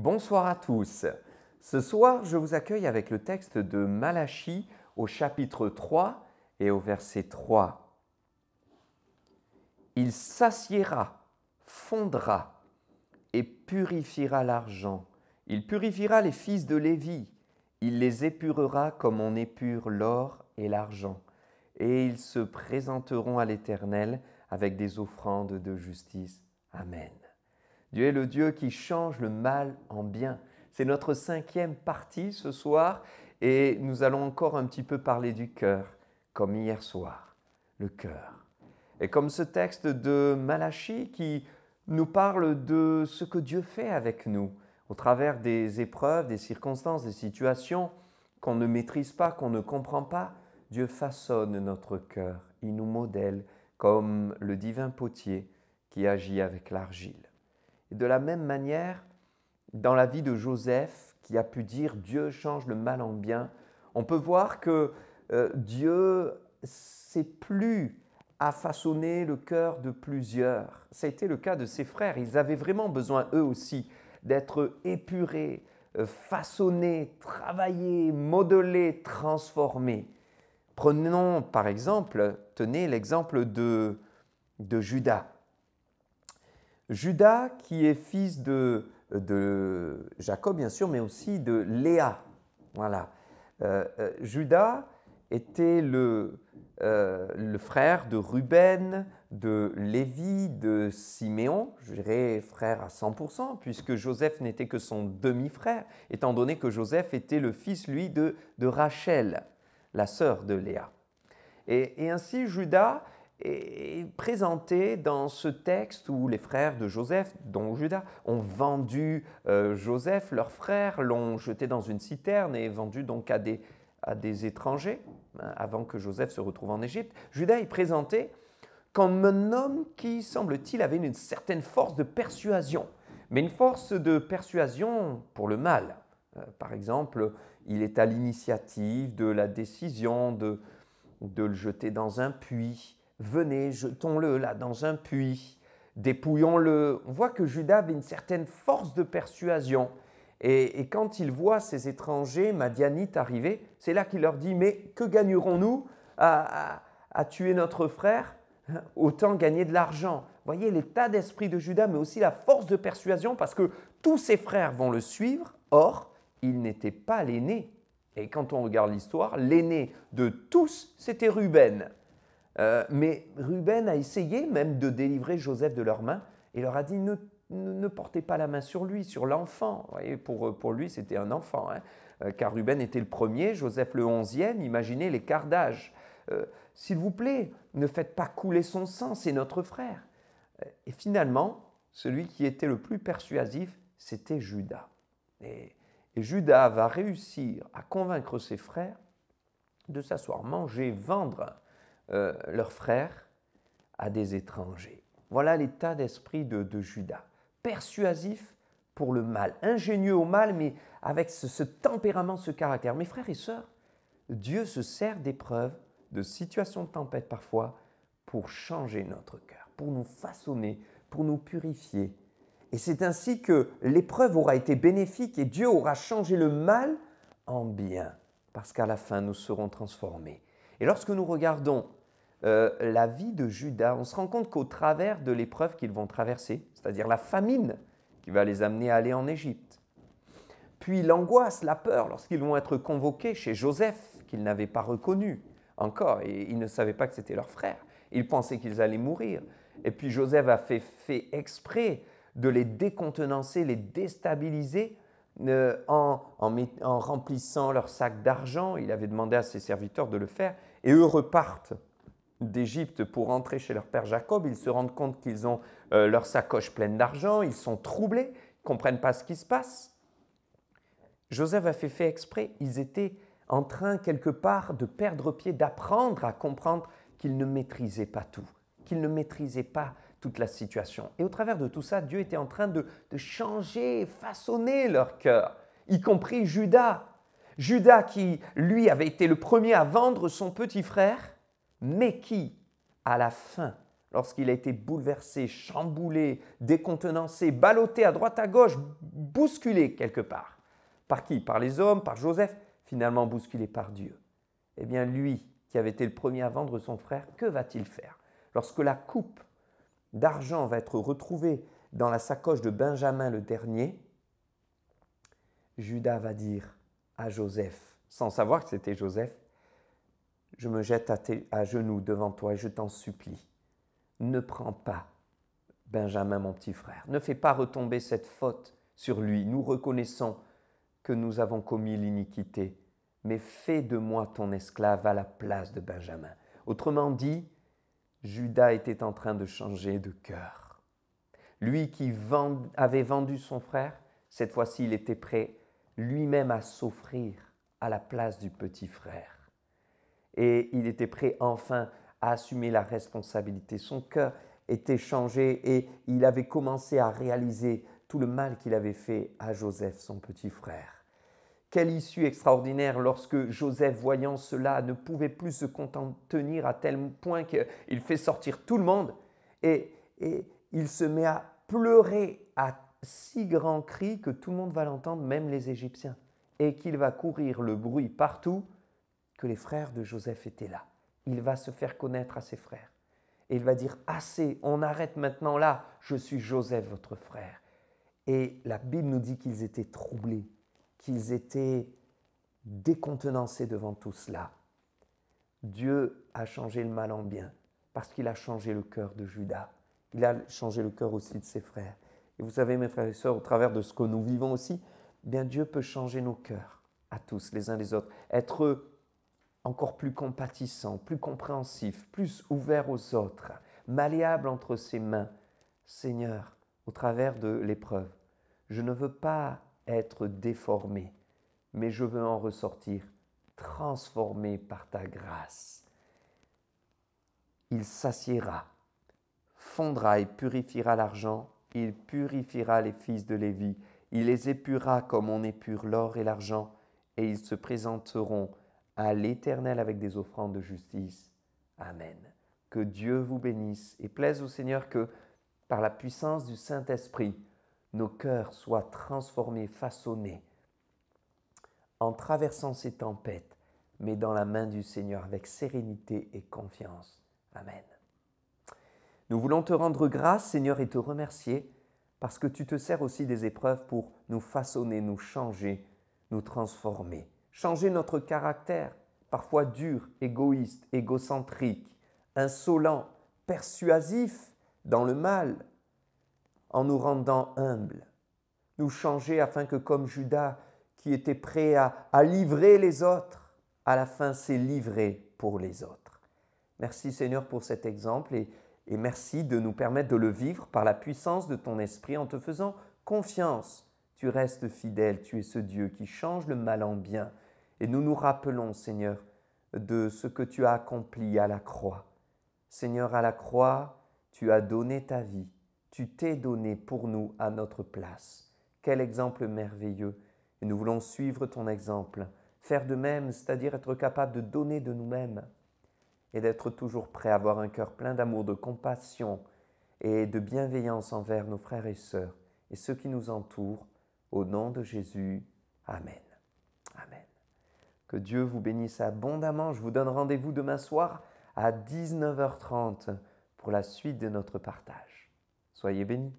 Bonsoir à tous. Ce soir, je vous accueille avec le texte de Malachie au chapitre 3 et au verset 3. Il s'assiera, fondra et purifiera l'argent. Il purifiera les fils de Lévi. Il les épurera comme on épure l'or et l'argent. Et ils se présenteront à l'Éternel avec des offrandes de justice. Amen. Dieu est le Dieu qui change le mal en bien. C'est notre cinquième partie ce soir et nous allons encore un petit peu parler du cœur, comme hier soir, le cœur. Et comme ce texte de Malachi qui nous parle de ce que Dieu fait avec nous au travers des épreuves, des circonstances, des situations qu'on ne maîtrise pas, qu'on ne comprend pas. Dieu façonne notre cœur, il nous modèle comme le divin potier qui agit avec l'argile de la même manière, dans la vie de Joseph, qui a pu dire Dieu change le mal en bien, on peut voir que euh, Dieu s'est plus à façonner le cœur de plusieurs. Ça a été le cas de ses frères. Ils avaient vraiment besoin, eux aussi, d'être épurés, euh, façonnés, travaillés, modelés, transformés. Prenons par exemple, tenez l'exemple de Judas. Judas qui est fils de, Jacob, bien sûr, mais aussi de Léa. Voilà. Euh, euh, Judas était euh, le, frère de Ruben, de Lévi, de Siméon, je dirais frère à 100%, puisque Joseph n'était que son demi-frère, étant donné que Joseph était le fils, lui, de, Rachel, la sœur de Léa. et ainsi, Judas est présenté dans ce texte où les frères de Joseph, dont Judas, ont vendu euh, Joseph, leurs frères, l'ont jeté dans une citerne et vendu donc à des, à des étrangers, euh, avant que Joseph se retrouve en Égypte. Judas est présenté comme un homme qui, semble-t-il, avait une certaine force de persuasion, mais une force de persuasion pour le mal. Euh, par exemple, il est à l'initiative de la décision de, de le jeter dans un puits venez, jetons-le là dans un puits, dépouillons-le. On voit que Judas avait une certaine force de persuasion. Et, quand il voit ces étrangers madianites arriver, c'est là qu'il leur dit, mais que gagnerons-nous à, tuer notre frère Autant gagner de l'argent. Voyez l'état d'esprit de Judas, mais aussi la force de persuasion, parce que tous ses frères vont le suivre. Or, il n'était pas l'aîné. Et quand on regarde l'histoire, l'aîné de tous, c'était Ruben. Euh, mais Ruben a essayé même de délivrer Joseph de leurs mains et leur a dit ne, portez pas la main sur lui, sur l'enfant. Pour, pour lui, c'était un enfant, hein. euh, car Ruben était le premier, Joseph le onzième, imaginez les d'âge. Euh, s'il vous plaît, ne faites pas couler son sang, c'est notre frère. Et finalement, celui qui était le plus persuasif, c'était Judas. Et, et Judas va réussir à convaincre ses frères de s'asseoir, manger, vendre euh, leurs frères à des étrangers. Voilà l'état d'esprit de, Judas. Persuasif pour le mal, ingénieux au mal, mais avec ce, ce tempérament, ce caractère. Mes frères et sœurs, Dieu se sert d'épreuves, de situations de tempête parfois, pour changer notre cœur, pour nous façonner, pour nous purifier. Et c'est ainsi que l'épreuve aura été bénéfique et Dieu aura changé le mal en bien, parce qu'à la fin, nous serons transformés. Et lorsque nous regardons euh, la vie de Judas, on se rend compte qu'au travers de l'épreuve qu'ils vont traverser, c'est-à-dire la famine qui va les amener à aller en Égypte, puis l'angoisse, la peur lorsqu'ils vont être convoqués chez Joseph, qu'ils n'avaient pas reconnu encore, et ils ne savaient pas que c'était leur frère, ils pensaient qu'ils allaient mourir. Et puis Joseph a fait, fait exprès de les décontenancer, les déstabiliser euh, en, en remplissant leur sac d'argent. Il avait demandé à ses serviteurs de le faire, et eux repartent d'Égypte pour rentrer chez leur père Jacob, ils se rendent compte qu'ils ont euh, leur sacoche pleine d'argent, ils sont troublés, ils ne comprennent pas ce qui se passe. Joseph a fait fait exprès, ils étaient en train quelque part de perdre pied, d'apprendre à comprendre qu'ils ne maîtrisaient pas tout, qu'ils ne maîtrisaient pas toute la situation. Et au travers de tout ça, Dieu était en train de, de changer, façonner leur cœur, y compris Judas. Judas qui, lui, avait été le premier à vendre son petit frère, mais qui, à la fin, lorsqu'il a été bouleversé, chamboulé, décontenancé, ballotté à droite à gauche, bousculé quelque part. Par qui Par les hommes, par Joseph, finalement bousculé par Dieu. Eh bien lui, qui avait été le premier à vendre son frère, que va-t-il faire Lorsque la coupe d'argent va être retrouvée dans la sacoche de Benjamin le dernier, Judas va dire à Joseph, sans savoir que c'était Joseph, je me jette à, genoux devant toi et je t'en supplie. Ne prends pas Benjamin, mon petit frère. Ne fais pas retomber cette faute sur lui. Nous reconnaissons que nous avons commis l'iniquité, mais fais de moi ton esclave à la place de Benjamin. Autrement dit, Judas était en train de changer de cœur. Lui qui avait vendu son frère, cette fois-ci il était prêt lui-même à s'offrir à la place du petit frère et il était prêt enfin à assumer la responsabilité. Son cœur était changé et il avait commencé à réaliser tout le mal qu'il avait fait à Joseph, son petit frère. Quelle issue extraordinaire lorsque Joseph, voyant cela, ne pouvait plus se contenir à tel point qu'il fait sortir tout le monde et, il se met à pleurer à si grands cris que tout le monde va l'entendre, même les Égyptiens, et qu'il va courir le bruit partout que les frères de Joseph étaient là. Il va se faire connaître à ses frères. Et il va dire, assez, on arrête maintenant là, je suis Joseph, votre frère. Et la Bible nous dit qu'ils étaient troublés, qu'ils étaient décontenancés devant tout cela. Dieu a changé le mal en bien, parce qu'il a changé le cœur de Judas. Il a changé le cœur aussi de ses frères. Et vous savez, mes frères et sœurs, au travers de ce que nous vivons aussi, eh bien Dieu peut changer nos cœurs à tous, les uns les autres. Être encore plus compatissant, plus compréhensif, plus ouvert aux autres, malléable entre ses mains. Seigneur, au travers de l'épreuve, je ne veux pas être déformé, mais je veux en ressortir transformé par ta grâce. Il s'assiera, fondra et purifiera l'argent, il purifiera les fils de Lévi, il les épurera comme on épure l'or et l'argent, et ils se présenteront à l'Éternel avec des offrandes de justice. Amen. Que Dieu vous bénisse et plaise au Seigneur que, par la puissance du Saint-Esprit, nos cœurs soient transformés, façonnés, en traversant ces tempêtes, mais dans la main du Seigneur avec sérénité et confiance. Amen. Nous voulons te rendre grâce, Seigneur, et te remercier, parce que tu te sers aussi des épreuves pour nous façonner, nous changer, nous transformer changer notre caractère, parfois dur, égoïste, égocentrique, insolent, persuasif dans le mal, en nous rendant humbles, nous changer afin que comme Judas, qui était prêt à, livrer les autres, à la fin s'est livré pour les autres. Merci Seigneur pour cet exemple et merci de nous permettre de le vivre par la puissance de ton esprit en te faisant confiance tu restes fidèle, tu es ce Dieu qui change le mal en bien. Et nous nous rappelons, Seigneur, de ce que tu as accompli à la croix. Seigneur, à la croix, tu as donné ta vie, tu t'es donné pour nous à notre place. Quel exemple merveilleux. Et nous voulons suivre ton exemple, faire de même, c'est-à-dire être capable de donner de nous-mêmes et d'être toujours prêt à avoir un cœur plein d'amour, de compassion et de bienveillance envers nos frères et sœurs et ceux qui nous entourent au nom de Jésus, Amen. Amen. Que Dieu vous bénisse abondamment. Je vous donne rendez-vous demain soir à 19h30 pour la suite de notre partage. Soyez bénis.